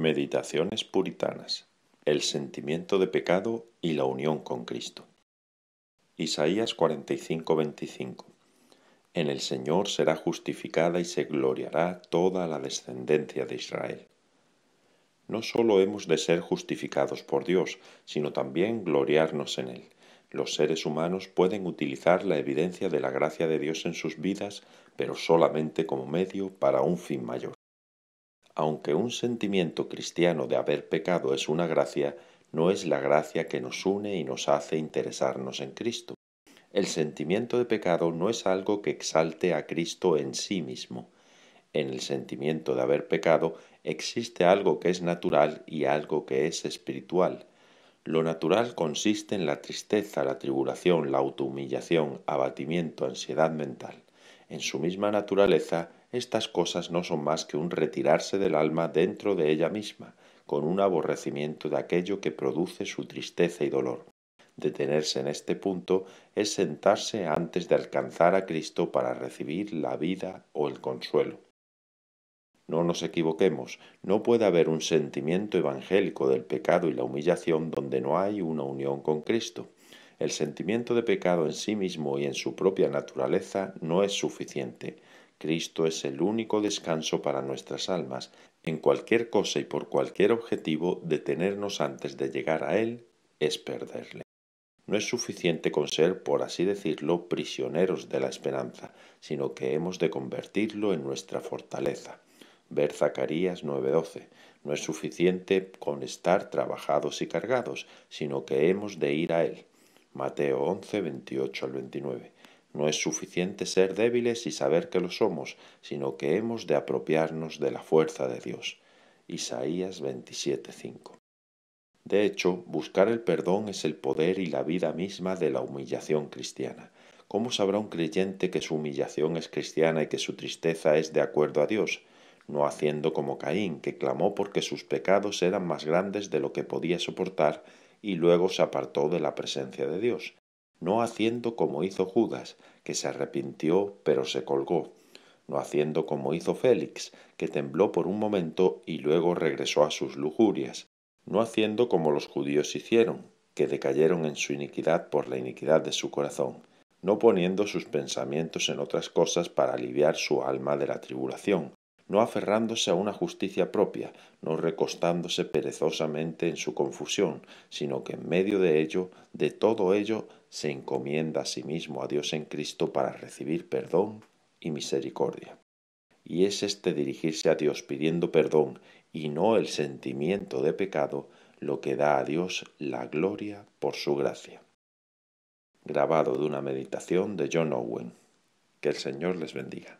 Meditaciones puritanas. El sentimiento de pecado y la unión con Cristo. Isaías 45:25. En el Señor será justificada y se gloriará toda la descendencia de Israel. No solo hemos de ser justificados por Dios, sino también gloriarnos en Él. Los seres humanos pueden utilizar la evidencia de la gracia de Dios en sus vidas, pero solamente como medio para un fin mayor aunque un sentimiento cristiano de haber pecado es una gracia, no es la gracia que nos une y nos hace interesarnos en Cristo. El sentimiento de pecado no es algo que exalte a Cristo en sí mismo. En el sentimiento de haber pecado existe algo que es natural y algo que es espiritual. Lo natural consiste en la tristeza, la tribulación, la autohumillación, abatimiento, ansiedad mental. En su misma naturaleza, estas cosas no son más que un retirarse del alma dentro de ella misma, con un aborrecimiento de aquello que produce su tristeza y dolor. Detenerse en este punto es sentarse antes de alcanzar a Cristo para recibir la vida o el consuelo. No nos equivoquemos, no puede haber un sentimiento evangélico del pecado y la humillación donde no hay una unión con Cristo. El sentimiento de pecado en sí mismo y en su propia naturaleza no es suficiente. Cristo es el único descanso para nuestras almas, en cualquier cosa y por cualquier objetivo detenernos antes de llegar a Él es perderle. No es suficiente con ser, por así decirlo, prisioneros de la esperanza, sino que hemos de convertirlo en nuestra fortaleza. Ver Zacarías 9:12. No es suficiente con estar trabajados y cargados, sino que hemos de ir a Él. Mateo 1128 al 29. No es suficiente ser débiles y saber que lo somos, sino que hemos de apropiarnos de la fuerza de Dios. Isaías 27:5. De hecho, buscar el perdón es el poder y la vida misma de la humillación cristiana. ¿Cómo sabrá un creyente que su humillación es cristiana y que su tristeza es de acuerdo a Dios? no haciendo como Caín, que clamó porque sus pecados eran más grandes de lo que podía soportar, y luego se apartó de la presencia de Dios no haciendo como hizo Judas, que se arrepintió pero se colgó, no haciendo como hizo Félix, que tembló por un momento y luego regresó a sus lujurias, no haciendo como los judíos hicieron, que decayeron en su iniquidad por la iniquidad de su corazón, no poniendo sus pensamientos en otras cosas para aliviar su alma de la tribulación, no aferrándose a una justicia propia, no recostándose perezosamente en su confusión, sino que en medio de ello, de todo ello, se encomienda a sí mismo a Dios en Cristo para recibir perdón y misericordia. Y es este dirigirse a Dios pidiendo perdón y no el sentimiento de pecado lo que da a Dios la gloria por su gracia. Grabado de una meditación de John Owen. Que el Señor les bendiga.